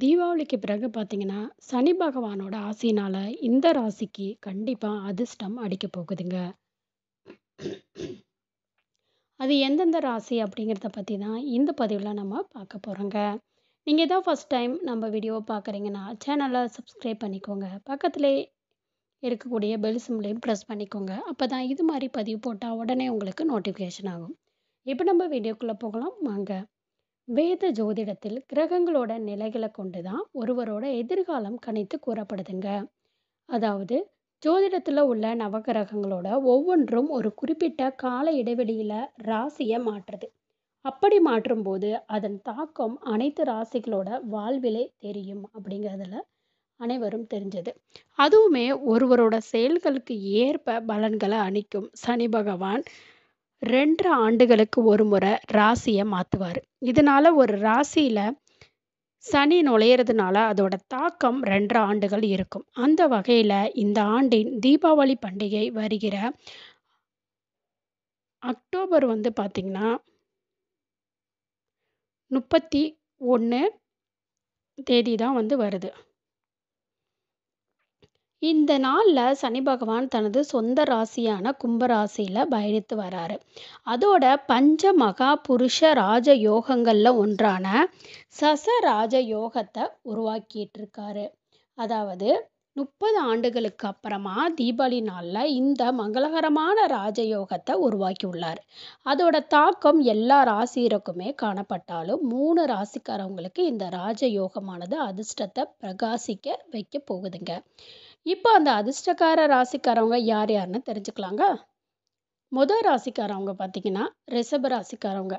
தீபாவளிக்கு பிறகு பார்த்தீங்கன்னா, சனி பகவானோட ஆசையினால இந்த ராசிக்கு கண்டிப்பாக அதிர்ஷ்டம் அடிக்கப் போகுதுங்க. அது எந்தெந்த ராசி அப்படிங்கிறத பற்றி தான் இந்த பதிவில் நம்ம பார்க்க போகிறோங்க நீங்கள் ஏதோ ஃபர்ஸ்ட் டைம் நம்ம வீடியோவை பார்க்குறீங்கன்னா, சேனலை சப்ஸ்கிரைப் பண்ணிக்கோங்க. பக்கத்திலே இருக்கக்கூடிய பெல் சிம்லையும் ப்ரெஸ் பண்ணிக்கோங்க. தான் இது மாதிரி பதிவு போட்டால் உடனே உங்களுக்கு நோட்டிஃபிகேஷன் ஆகும். இப்போ நம்ம வீடியோக்குள்ளே போகலாம் வாங்க. வேத ஜோதிடத்தில் கிரகங்களோட நிலைகளை கொண்டு தான் ஒருவரோட எதிர்காலம் கணித்து கூறப்படுதுங்க அதாவது ஜோதிடத்தில் உள்ள நவகிரகங்களோட ஒவ்வொன்றும் ஒரு குறிப்பிட்ட கால இடைவெளியில் ராசியை மாற்றுது அப்படி மாற்றும்போது அதன் தாக்கம் அனைத்து ராசிகளோட வாழ்விலே தெரியும் அப்படிங்கிறதுல அனைவரும் தெரிஞ்சது அதுவுமே ஒருவரோட செயல்களுக்கு ஏற்ப பலன்களை அளிக்கும் சனி பகவான் ரெண்டு ஆண்டுகளுக்கு ஒரு முறை ராசியை மாற்றுவார் இதனால் ஒரு ராசியில் சனி நுழையிறதுனால அதோட தாக்கம் ரெண்டு ஆண்டுகள் இருக்கும் அந்த வகையில் இந்த ஆண்டின் தீபாவளி பண்டிகை வருகிற அக்டோபர் வந்து பார்த்திங்கன்னா முப்பத்தி ஒன்று தேதி தான் வந்து வருது இந்த நாளில் சனி பகவான் தனது சொந்த ராசியான கும்பராசியில் பயணித்து வராரு அதோட பஞ்ச மகா புருஷ ராஜ யோகங்களில் ஒன்றான சச ராஜ யோகத்தை உருவாக்கிட்டு இருக்காரு அதாவது முப்பது ஆண்டுகளுக்கு அப்புறமா தீபாவளி நாளில் இந்த மங்களகரமான ராஜயோகத்தை உருவாக்கி உள்ளார் அதோட தாக்கம் எல்லா ராசியருக்குமே காணப்பட்டாலும் மூணு ராசிக்காரவங்களுக்கு இந்த ராஜயோகமானது அதிர்ஷ்டத்தை பிரகாசிக்க வைக்க போகுதுங்க இப்போ அந்த அதிர்ஷ்டக்கார ராசிக்காரவங்க யார் யாருன்னு தெரிஞ்சுக்கலாங்க முதல் ராசிக்காரவங்க பார்த்தீங்கன்னா ரிஷப ராசிக்காரவங்க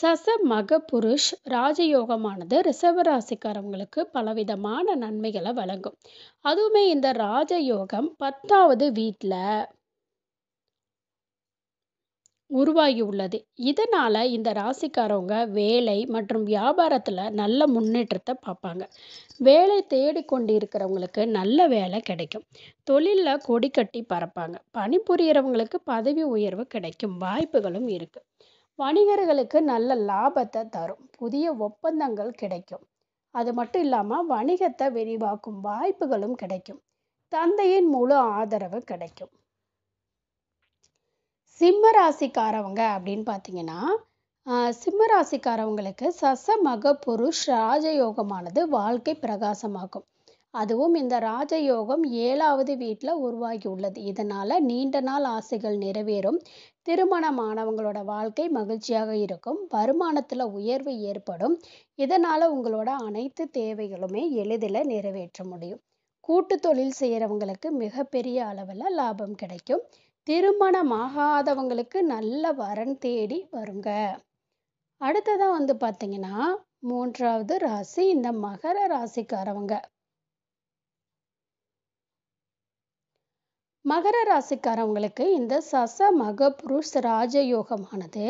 சச மக புருஷ் ராஜயோகமானது ரிஷப ராசிக்காரவங்களுக்கு பலவிதமான நன்மைகளை வழங்கும் அதுவுமே இந்த ராஜயோகம் பத்தாவது வீட்டில் உருவாகி உள்ளது இதனால் இந்த ராசிக்காரவங்க வேலை மற்றும் வியாபாரத்தில் நல்ல முன்னேற்றத்தை பார்ப்பாங்க வேலை தேடிக்கொண்டு இருக்கிறவங்களுக்கு நல்ல வேலை கிடைக்கும் தொழிலில் கொடி கட்டி பறப்பாங்க பணிபுரியறவங்களுக்கு பதவி உயர்வு கிடைக்கும் வாய்ப்புகளும் இருக்குது வணிகர்களுக்கு நல்ல லாபத்தை தரும் புதிய ஒப்பந்தங்கள் கிடைக்கும் அது மட்டும் இல்லாமல் வணிகத்தை விரிவாக்கும் வாய்ப்புகளும் கிடைக்கும் தந்தையின் முழு ஆதரவு கிடைக்கும் சிம்ம ராசிக்காரவங்க அப்படின்னு பார்த்தீங்கன்னா சிம்ம ராசிக்காரவங்களுக்கு சச மக புருஷ் ராஜயோகமானது வாழ்க்கை பிரகாசமாகும் அதுவும் இந்த ராஜயோகம் ஏழாவது வீட்டில் உருவாகி உள்ளது இதனால் நீண்ட நாள் ஆசைகள் நிறைவேறும் திருமணமானவங்களோட வாழ்க்கை மகிழ்ச்சியாக இருக்கும் வருமானத்தில் உயர்வு ஏற்படும் இதனால் உங்களோட அனைத்து தேவைகளுமே எளிதில் நிறைவேற்ற முடியும் கூட்டு தொழில் செய்கிறவங்களுக்கு மிகப்பெரிய அளவில் லாபம் கிடைக்கும் திருமணமாகாதவங்களுக்கு நல்ல வரன் தேடி வருங்க அடுத்ததாக வந்து பார்த்தீங்கன்னா மூன்றாவது ராசி இந்த மகர ராசிக்காரவங்க மகர ராசிக்காரவங்களுக்கு இந்த சச மக புருஷ் ராஜயோகமானது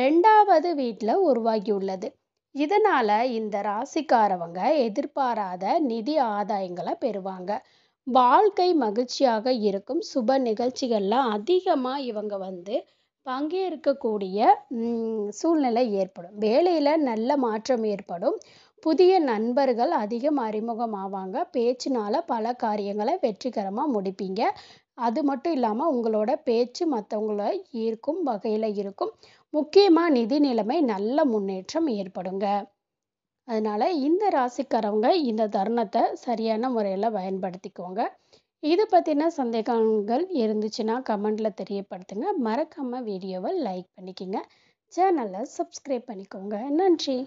ரெண்டாவது வீட்டில் உருவாகியுள்ளது இதனால இந்த ராசிக்காரவங்க எதிர்பாராத நிதி ஆதாயங்களை பெறுவாங்க வாழ்க்கை மகிழ்ச்சியாக இருக்கும் சுப நிகழ்ச்சிகளில் அதிகமாக இவங்க வந்து பங்கேற்கக்கூடிய சூழ்நிலை ஏற்படும் வேலையில் நல்ல மாற்றம் ஏற்படும் புதிய நண்பர்கள் அதிகம் அறிமுகம் ஆவாங்க பேச்சினால் பல காரியங்களை வெற்றிகரமாக முடிப்பீங்க அது மட்டும் இல்லாமல் உங்களோட பேச்சு மற்றவங்கள ஈர்க்கும் வகையில் இருக்கும் முக்கியமாக நிதி நிலைமை நல்ல முன்னேற்றம் ஏற்படுங்க அதனால் இந்த ராசிக்காரவங்க இந்த தருணத்தை சரியான முறையில் பயன்படுத்திக்கோங்க இது பற்றின சந்தேகங்கள் இருந்துச்சுன்னா கமெண்டில் தெரியப்படுத்துங்க மறக்காமல் வீடியோவை லைக் பண்ணிக்கோங்க சேனலை சப்ஸ்கிரைப் பண்ணிக்கோங்க நன்றி